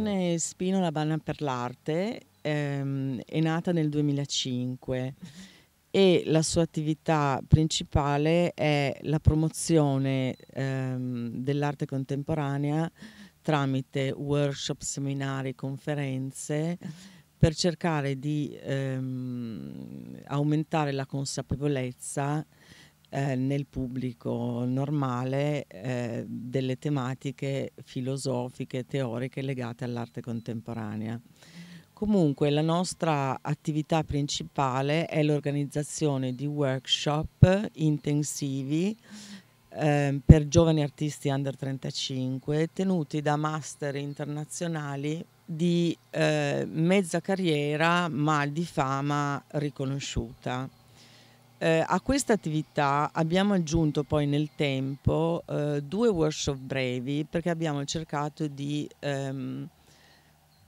Fondazione Spino La Banna per l'Arte ehm, è nata nel 2005 e la sua attività principale è la promozione ehm, dell'arte contemporanea tramite workshop, seminari, conferenze per cercare di ehm, aumentare la consapevolezza eh, nel pubblico normale eh, delle tematiche filosofiche, teoriche legate all'arte contemporanea. Comunque la nostra attività principale è l'organizzazione di workshop intensivi eh, per giovani artisti under 35 tenuti da master internazionali di eh, mezza carriera ma di fama riconosciuta. Eh, a questa attività abbiamo aggiunto poi nel tempo eh, due workshop brevi perché abbiamo cercato di ehm,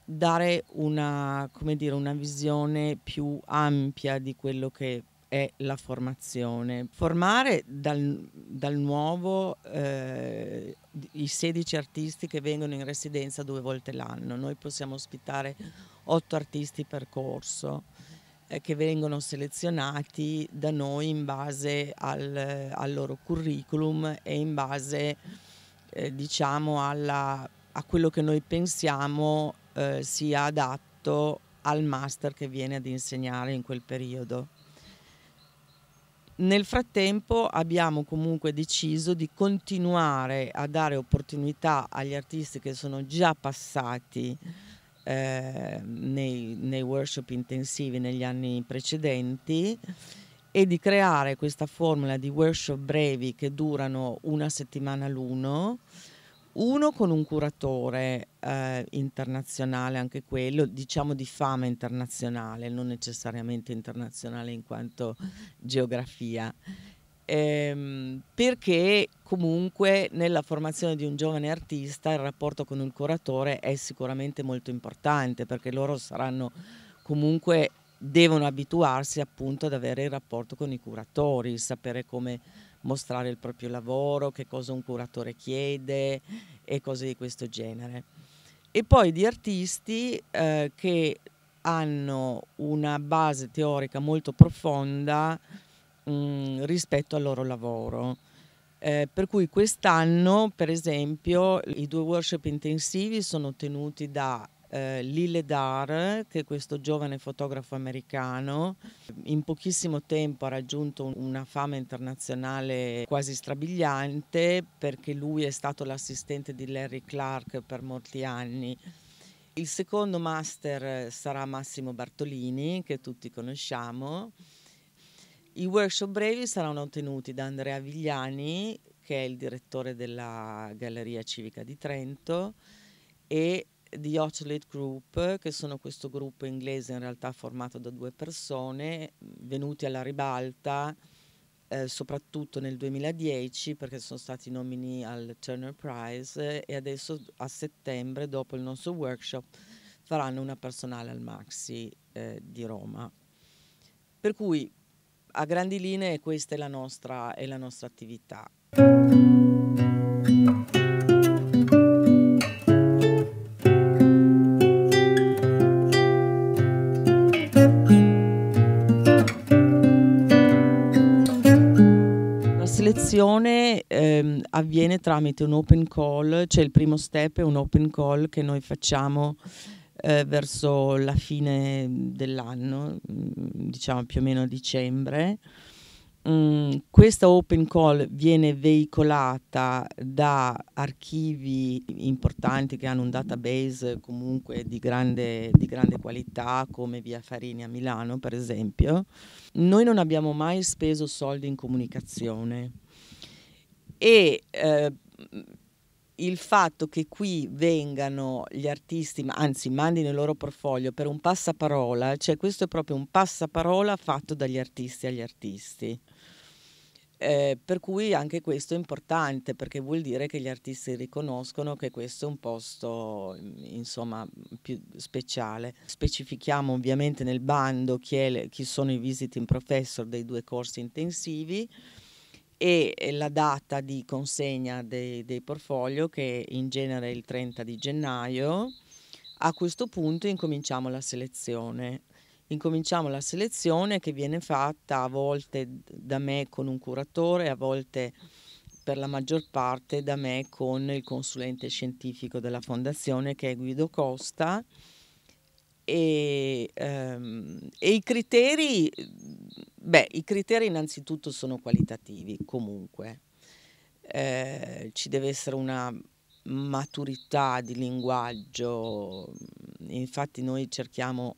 dare una, dire, una visione più ampia di quello che è la formazione. Formare dal, dal nuovo eh, i 16 artisti che vengono in residenza due volte l'anno. Noi possiamo ospitare otto artisti per corso. Eh, che vengono selezionati da noi in base al, al loro curriculum e in base eh, diciamo alla, a quello che noi pensiamo eh, sia adatto al master che viene ad insegnare in quel periodo. Nel frattempo abbiamo comunque deciso di continuare a dare opportunità agli artisti che sono già passati Ehm, nei, nei workshop intensivi negli anni precedenti e di creare questa formula di workshop brevi che durano una settimana l'uno, uno con un curatore eh, internazionale, anche quello, diciamo di fama internazionale, non necessariamente internazionale in quanto geografia, ehm, perché comunque nella formazione di un giovane artista il rapporto con il curatore è sicuramente molto importante perché loro saranno comunque devono abituarsi appunto ad avere il rapporto con i curatori, sapere come mostrare il proprio lavoro, che cosa un curatore chiede e cose di questo genere. E poi di artisti eh, che hanno una base teorica molto profonda mh, rispetto al loro lavoro. Eh, per cui quest'anno, per esempio, i due workshop intensivi sono tenuti da eh, Lille Dar, che è questo giovane fotografo americano. In pochissimo tempo ha raggiunto una fama internazionale quasi strabiliante perché lui è stato l'assistente di Larry Clark per molti anni. Il secondo master sarà Massimo Bartolini, che tutti conosciamo. I workshop brevi saranno tenuti da Andrea Vigliani, che è il direttore della Galleria Civica di Trento, e di Ocelate Group, che sono questo gruppo inglese in realtà formato da due persone, venuti alla ribalta eh, soprattutto nel 2010 perché sono stati nomini al Turner Prize e adesso a settembre, dopo il nostro workshop, faranno una personale al Maxi eh, di Roma. Per cui a grandi linee questa è la nostra, è la nostra attività. selezione ehm, avviene tramite un open call, cioè il primo step è un open call che noi facciamo eh, verso la fine dell'anno, mm, diciamo più o meno a dicembre. Mm, questa open call viene veicolata da archivi importanti che hanno un database comunque di grande, di grande, qualità come Via Farini a Milano per esempio. Noi non abbiamo mai speso soldi in comunicazione e eh, il fatto che qui vengano gli artisti, anzi mandino il loro portfolio per un passaparola, cioè questo è proprio un passaparola fatto dagli artisti agli artisti. Eh, per cui anche questo è importante perché vuol dire che gli artisti riconoscono che questo è un posto mm, insomma mm, più speciale. Specifichiamo ovviamente nel bando chi, è, chi sono i visiting professor dei due corsi intensivi e la data di consegna dei, dei portfolio che in genere è il 30 di gennaio. A questo punto incominciamo la selezione. Incominciamo la selezione che viene fatta a volte da me con un curatore, a volte per la maggior parte da me con il consulente scientifico della fondazione che è Guido Costa. E, ehm, e i criteri Beh, i criteri innanzitutto sono qualitativi, comunque. Eh, ci deve essere una maturità di linguaggio, infatti noi cerchiamo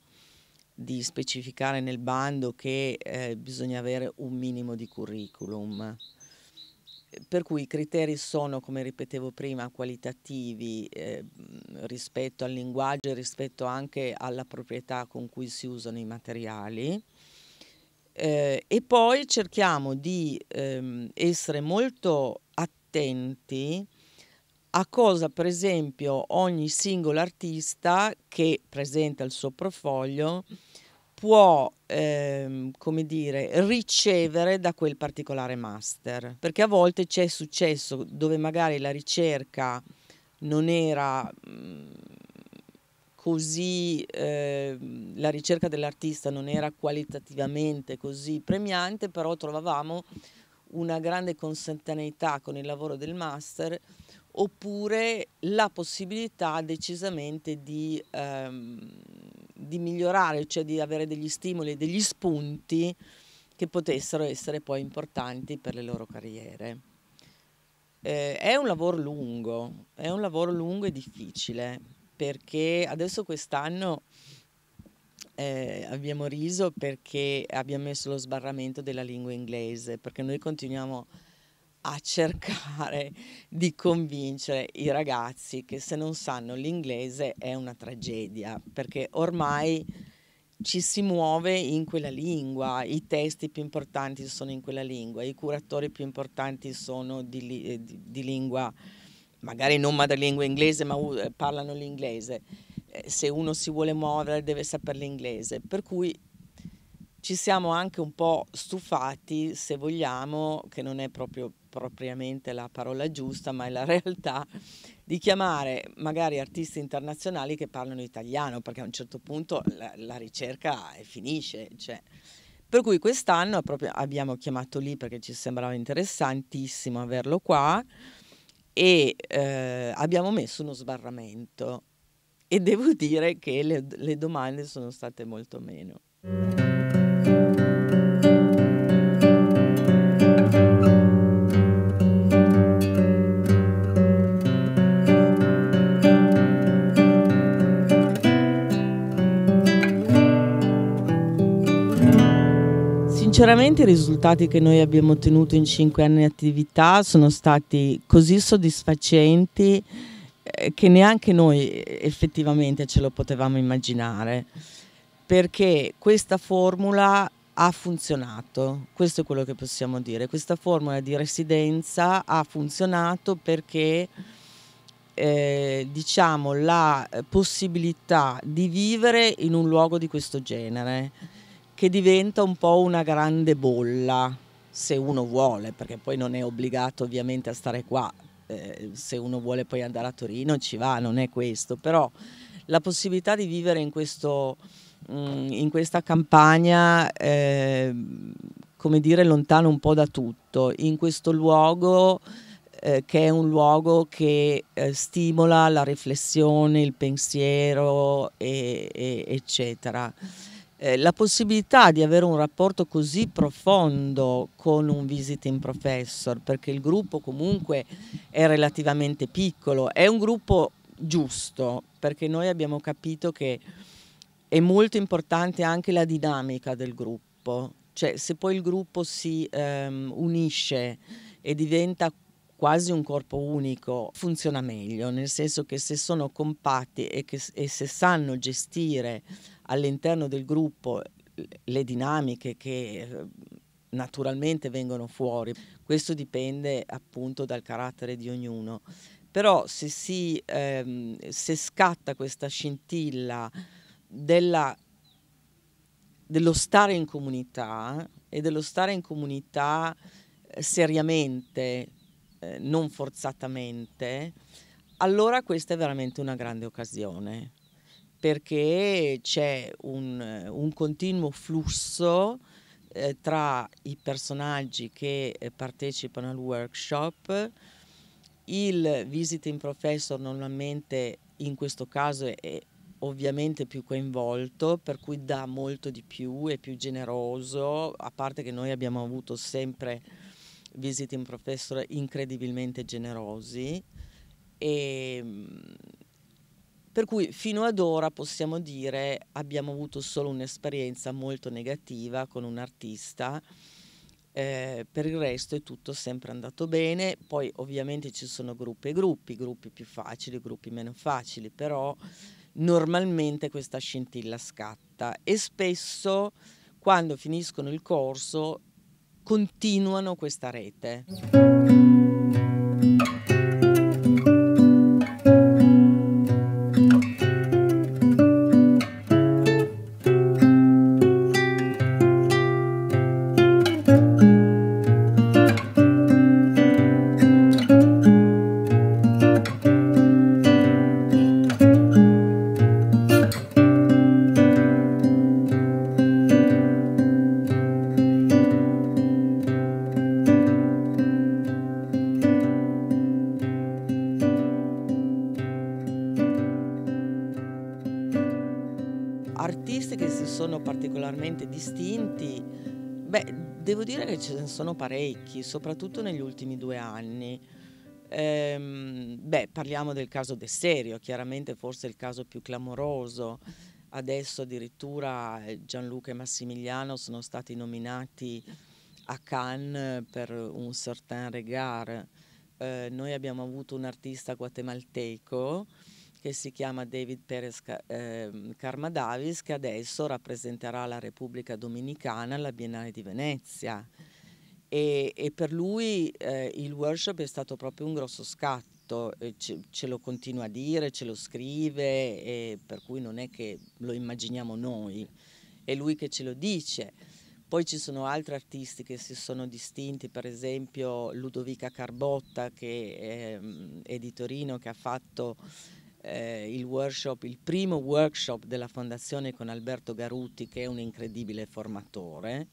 di specificare nel bando che eh, bisogna avere un minimo di curriculum. Per cui i criteri sono, come ripetevo prima, qualitativi eh, rispetto al linguaggio e rispetto anche alla proprietà con cui si usano i materiali eh, e poi cerchiamo di ehm, essere molto attenti a cosa per esempio ogni singolo artista che presenta il suo portfolio può ehm, come dire, ricevere da quel particolare master, perché a volte c'è successo dove magari la ricerca non era mh, mm, così, eh, la ricerca dell'artista non era qualitativamente così premiante, però trovavamo una grande consanguineità con il lavoro del master oppure la possibilità decisamente di, ehm, di migliorare, cioè di avere degli stimoli e degli spunti che potessero essere poi importanti per le loro carriere. Eh, è un lavoro lungo, è un lavoro lungo e difficile, perché adesso quest'anno eh, abbiamo riso perché abbiamo messo lo sbarramento della lingua inglese, perché noi continuiamo a cercare di convincere i ragazzi che se non sanno l'inglese è una tragedia, perché ormai ci si muove in quella lingua, i testi più importanti sono in quella lingua, i curatori più importanti sono di, di, di lingua inglese magari non madrelingua inglese ma eh, parlano l'inglese, eh, se uno si vuole muovere deve sapere l'inglese, per cui ci siamo anche un po' stufati, se vogliamo, che non è proprio propriamente la parola giusta, ma è la realtà, di chiamare magari artisti internazionali che parlano italiano, perché a un certo punto la, la ricerca finisce. Cioè. Per cui quest'anno abbiamo chiamato lì perché ci sembrava interessantissimo averlo qua e eh, abbiamo messo uno sbarramento e devo dire che le, le domande sono state molto meno. sinceramente i risultati che noi abbiamo ottenuto in cinque anni di attività sono stati così soddisfacenti eh, che neanche noi eh, effettivamente ce lo potevamo immaginare, perché questa formula ha funzionato, questo è quello che possiamo dire, questa formula di residenza ha funzionato perché eh, diciamo la possibilità di vivere in un luogo di questo genere che diventa un po' una grande bolla, se uno vuole, perché poi non è obbligato ovviamente a stare qua, eh, se uno vuole poi andare a Torino ci va, non è questo, però la possibilità di vivere in, questo, mm, in questa campagna, eh, come dire, lontano un po' da tutto, in questo luogo eh, che è un luogo che eh, stimola la riflessione, il pensiero, e, e, eccetera. Eh, la possibilità di avere un rapporto così profondo con un visiting professor, perché il gruppo comunque è relativamente piccolo, è un gruppo giusto, perché noi abbiamo capito che è molto importante anche la dinamica del gruppo, cioè se poi il gruppo si ehm, unisce e diventa quasi un corpo unico funziona meglio, nel senso che se sono compatti e, che, e se sanno gestire all'interno del gruppo le dinamiche che eh, naturalmente vengono fuori. Questo dipende appunto dal carattere di ognuno. Però se, si, ehm, se scatta questa scintilla della, dello stare in comunità e dello stare in comunità eh, seriamente, eh, non forzatamente, allora questa è veramente una grande occasione perché c'è un, un continuo flusso eh, tra i personaggi che eh, partecipano al workshop, il visiting professor normalmente in questo caso è ovviamente più coinvolto, per cui dà molto di più, è più generoso, a parte che noi abbiamo avuto sempre visiting professor incredibilmente generosi e ehm, per cui fino ad ora possiamo dire abbiamo avuto solo un'esperienza molto negativa con un artista, eh, per il resto è tutto sempre andato bene, poi ovviamente ci sono gruppi e gruppi, gruppi più facili, gruppi meno facili, però normalmente questa scintilla scatta e spesso quando finiscono il corso continuano questa rete. particolarmente distinti, beh, devo dire che ce ne sono parecchi, soprattutto negli ultimi due anni. Ehm, beh, parliamo del caso De Serio, chiaramente forse il caso più clamoroso. Adesso addirittura eh, Gianluca e Massimiliano sono stati nominati a Cannes per un certain regard. Eh, noi abbiamo avuto un artista guatemalteco che si chiama David Perez Carmadavis, ehm, che adesso rappresenterà la Repubblica Dominicana alla Biennale di Venezia. E, e per lui eh, il workshop è stato proprio un grosso scatto, ce, ce, lo continua a dire, ce lo scrive, per cui non è che lo immaginiamo noi, è lui che ce lo dice. Poi ci sono altri artisti che si sono distinti, per esempio Ludovica Carbotta che è, ehm, è di Torino che ha fatto eh, il, workshop, il primo workshop della Fondazione con Alberto Garuti, che è un incredibile formatore.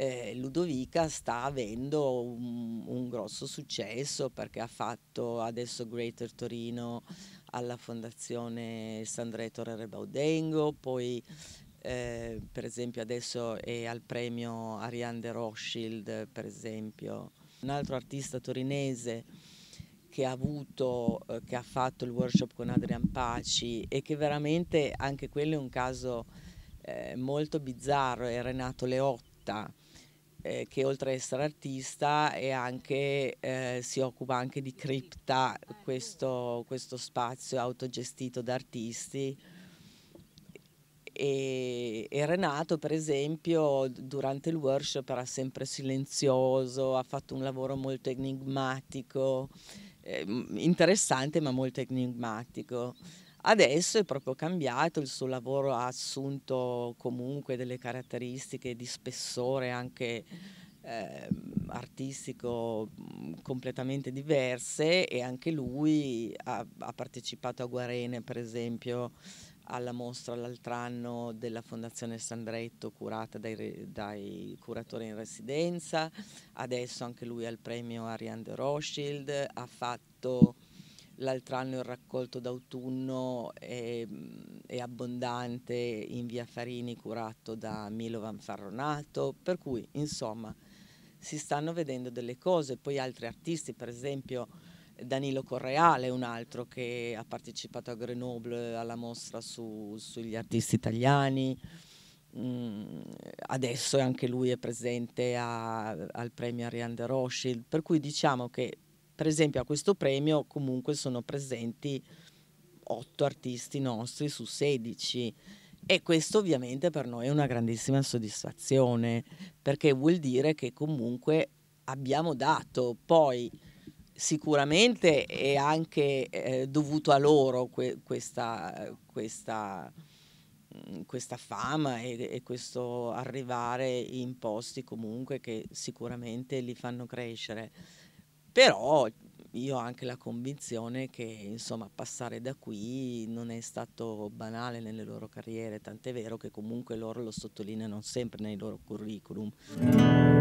Eh, Ludovica sta avendo un, un, grosso successo perché ha fatto adesso Greater Torino alla Fondazione Sandré Sandretore Baudengo, poi eh, per esempio adesso è al premio Ariane de Rothschild, per esempio. Un altro artista torinese che ha, avuto, eh, che ha fatto il workshop con Adrian Paci e che veramente anche quello è un caso eh, molto bizzarro, è Renato Leotta eh, che oltre ad essere artista anche, eh, si occupa anche di cripta, questo, questo spazio autogestito da artisti. E, e, Renato per esempio durante il workshop era sempre silenzioso, ha fatto un lavoro molto enigmatico eh, interessante ma molto enigmatico. Adesso è proprio cambiato, il suo lavoro ha assunto comunque delle caratteristiche di spessore anche eh, artistico mm, completamente diverse e anche lui ha, ha partecipato a Guarene per esempio alla mostra l'altro anno della Fondazione Sandretto curata dai, dai, curatori in residenza, adesso anche lui ha il premio Ariane de Rothschild, ha fatto l'altro anno il raccolto d'autunno ehm, e, è, abbondante in via Farini curato da Milo Vanfarronato, per cui insomma si stanno vedendo delle cose, poi altri artisti per esempio Danilo Correale, un altro che ha partecipato a Grenoble alla mostra su, sugli artisti italiani. Mm, adesso anche lui è presente a, al premio Ariane de Rothschild, per cui diciamo che per esempio a questo premio comunque sono presenti 8 artisti nostri su 16 e questo ovviamente per noi è una grandissima soddisfazione perché vuol dire che comunque abbiamo dato poi sicuramente è anche eh, dovuto a loro que questa, questa, mm, questa, fama e, e, questo arrivare in posti comunque che sicuramente li fanno crescere. Però io ho anche la convinzione che insomma passare da qui non è stato banale nelle loro carriere, tant'è vero che comunque loro lo sottolineano sempre nei loro curriculum.